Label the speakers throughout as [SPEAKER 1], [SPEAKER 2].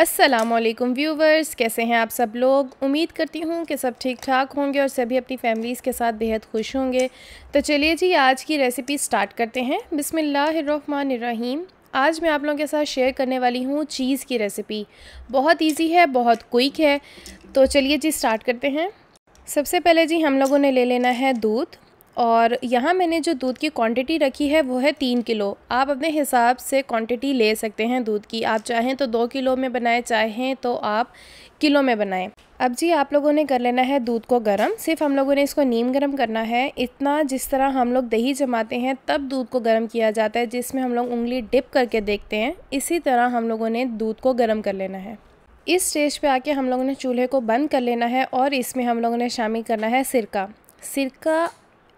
[SPEAKER 1] Aslam viewers कैसे हैं आप सब लोग उम्मीद करती हूँ कि सब ठीक ठाक होंगे और सभी अपनी फैमिलीज़ के साथ बेहद खुश होंगे तो चलिए जी आज की रेसिपी स्टार्ट करते हैं बिसमीम आज मैं आप लोगों के साथ शेयर करने वाली हूँ चीज़ की रेसिपी बहुत इजी है बहुत क्विक है तो चलिए जी स्टार्ट करते हैं सबसे पहले जी हम लोगों ने ले लेना है दूध और यहाँ मैंने जो दूध की क्वांटिटी रखी है वो है तीन किलो आप अपने हिसाब से क्वांटिटी ले सकते हैं दूध की आप चाहें तो दो किलो में बनाएं चाहें तो आप किलो में बनाएं अब जी आप लोगों ने कर लेना है दूध को गर्म सिर्फ हम लोगों ने इसको नीम गर्म करना है इतना जिस तरह हम लोग दही जमाते हैं तब दूध को गर्म किया जाता है जिसमें हम लोग उंगली डिप करके देखते हैं इसी तरह हम लोगों ने दूध को गर्म कर लेना है इस स्टेज पे आके हम लोगों ने चूल्हे को बंद कर लेना है और इसमें हम लोगों ने शामिल करना है सिरका सिरका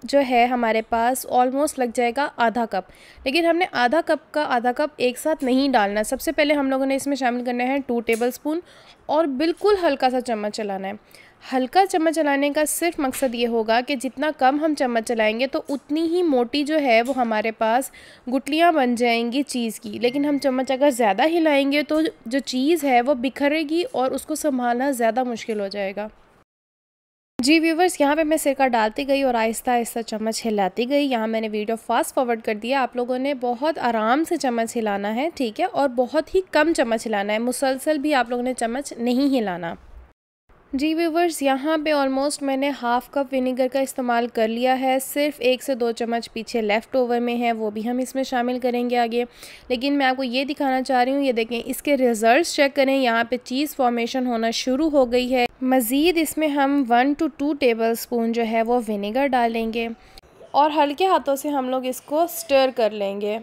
[SPEAKER 1] जो है हमारे पास ऑलमोस्ट लग जाएगा आधा कप लेकिन हमने आधा कप का आधा कप एक साथ नहीं डालना सबसे पहले हम लोगों ने इसमें शामिल करना है टू टेबल स्पून और बिल्कुल हल्का सा चम्मच चलाना है हल्का चम्मच चलाने का सिर्फ मकसद ये होगा कि जितना कम हम चम्मच चलाएंगे तो उतनी ही मोटी जो है वो हमारे पास गुटलियाँ बन जाएंगी चीज़ की लेकिन हम चम्मच अगर ज़्यादा हिलाएंगे तो जो चीज़ है वो बिखरेगी और उसको संभालना ज़्यादा मुश्किल हो जाएगा जी व्यूवर्स यहाँ पे मैं सिरका डालती गई और आहिस्ता आहिस्ता चम्मच हिलाती गई यहाँ मैंने वीडियो फास्ट फॉरवर्ड कर दिया आप लोगों ने बहुत आराम से चम्मच हिलाना है ठीक है और बहुत ही कम चम्मच हिलाना है मुसलसल भी आप लोगों ने चम्मच नहीं हिलाना जी व्यूवर्स यहाँ पे ऑलमोस्ट मैंने हाफ़ कप विनीगर का इस्तेमाल कर लिया है सिर्फ एक से दो चम्मच पीछे लेफ़्ट ओवर में है वो भी हम इसमें शामिल करेंगे आगे लेकिन मैं आपको ये दिखाना चाह रही हूँ ये देखें इसके रिज़ल्ट चेक करें यहाँ पे चीज़ फॉर्मेशन होना शुरू हो गई है मज़ीद इसमें हम one to two tablespoon जो है वो विनेगर डालेंगे और हल्के हाथों से हम लोग इसको स्टर कर लेंगे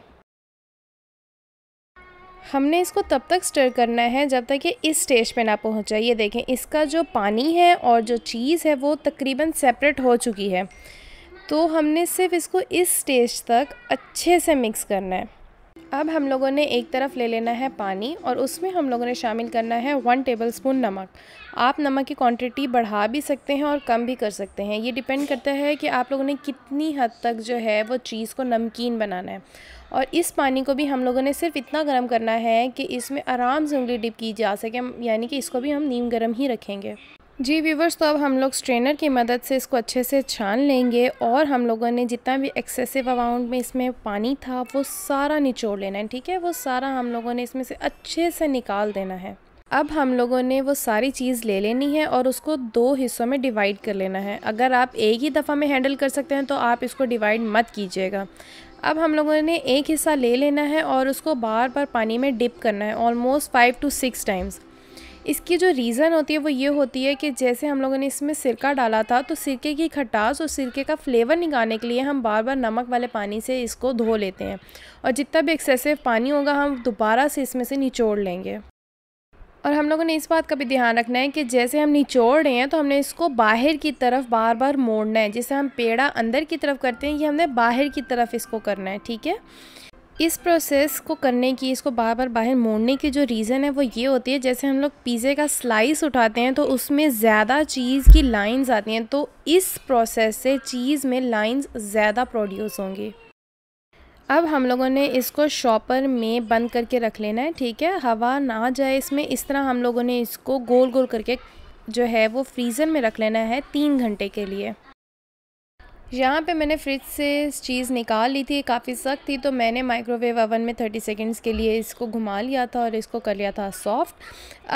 [SPEAKER 1] हमने इसको तब तक स्टर करना है जब तक ये इस स्टेज पे ना पहुँच जाए ये देखें इसका जो पानी है और जो चीज़ है वो तकरीबन सेपरेट हो चुकी है तो हमने सिर्फ इसको इस स्टेज तक अच्छे से मिक्स करना है अब हम लोगों ने एक तरफ ले लेना है पानी और उसमें हम लोगों ने शामिल करना है वन टेबलस्पून नमक आप नमक की क्वांटिटी बढ़ा भी सकते हैं और कम भी कर सकते हैं ये डिपेंड करता है कि आप लोगों ने कितनी हद तक जो है वो चीज़ को नमकीन बनाना है और इस पानी को भी हम लोगों ने सिर्फ इतना गर्म करना है कि इसमें आराम से उंगली डिप की जा सके यानी कि इसको भी हम नीम गर्म ही रखेंगे जी व्यूवर्स तो अब हम लोग स्ट्रेनर की मदद से इसको अच्छे से छान लेंगे और हम लोगों ने जितना भी एक्सेसिव अमाउंट में इसमें पानी था वो सारा निचोड़ लेना है ठीक है वो सारा हम लोगों ने इसमें से अच्छे से निकाल देना है अब हम लोगों ने वो सारी चीज़ ले लेनी है और उसको दो हिस्सों में डिवाइड कर लेना है अगर आप एक ही दफ़ा में हैंडल कर सकते हैं तो आप इसको डिवाइड मत कीजिएगा अब हम लोगों ने एक हिस्सा ले लेना है और उसको बार बार पानी में डिप करना है almost five to six times इसकी जो रीज़न होती है वो ये होती है कि जैसे हम लोगों ने इसमें सिरका डाला था तो सिरके की खटास और सिरके का फ्लेवर निकालने के लिए हम बार बार नमक वाले पानी से इसको धो लेते हैं और जितना भी एक्सेसिव पानी होगा हम दोबारा से इसमें से निचोड़ लेंगे और हम लोगों ने इस बात का भी ध्यान रखना है कि जैसे हम निचोड़ रहे हैं तो हमने इसको बाहर की तरफ बार बार मोड़ना है जैसे हम पेड़ा अंदर की तरफ करते हैं ये हमने बाहर की तरफ इसको करना है ठीक है इस प्रोसेस को करने की इसको बार बार बाहर मोड़ने की जो रीज़न है वो ये होती है जैसे हम लोग पिज़्ज़े का स्लाइस उठाते हैं तो उसमें ज़्यादा चीज़ की लाइंस आती हैं तो इस प्रोसेस से चीज़ में लाइंस ज़्यादा प्रोड्यूस होंगी अब हम लोगों ने इसको शॉपर में बंद करके रख लेना है ठीक है हवा ना जाए इसमें इस तरह हम लोगों ने इसको गोल गोल करके जो है वो फ्रीज़र में रख लेना है तीन घंटे के लिए यहाँ पे मैंने फ्रिज से चीज़ निकाल ली थी काफ़ी सख्त थी तो मैंने माइक्रोवेव ओवन में 30 सेकंड्स के लिए इसको घुमा लिया था और इसको कर लिया था सॉफ्ट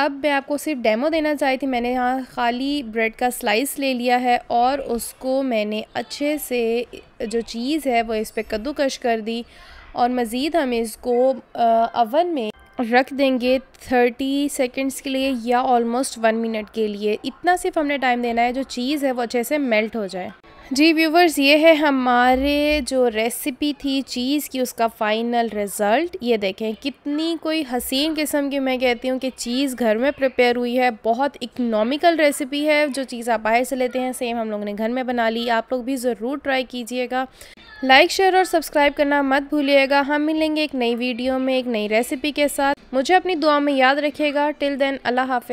[SPEAKER 1] अब मैं आपको सिर्फ डेमो देना चाहती थी मैंने यहाँ खाली ब्रेड का स्लाइस ले लिया है और उसको मैंने अच्छे से जो चीज़ है वो इस पर कद्दूकश कर दी और मज़ीद हम इसको अवन में रख देंगे थर्टी सेकेंड्स के लिए या ऑलमोस्ट वन मिनट के लिए इतना सिर्फ हमने टाइम देना है जो चीज़ है वो अच्छे से मेल्ट हो जाए जी व्यूवर्स ये है हमारे जो रेसिपी थी चीज़ की उसका फ़ाइनल रिज़ल्ट ये देखें कितनी कोई हसीन किस्म की मैं कहती हूँ कि चीज़ घर में प्रिपेयर हुई है बहुत इकनॉमिकल रेसिपी है जो चीज़ आप बाहर से लेते हैं सेम हम लोगों ने घर में बना ली आप लोग भी ज़रूर ट्राई कीजिएगा लाइक शेयर और सब्सक्राइब करना मत भूलिएगा हम मिलेंगे एक नई वीडियो में एक नई रेसिपी के साथ मुझे अपनी दुआ में याद रखिएगा टिल देन अल्लाह हाफि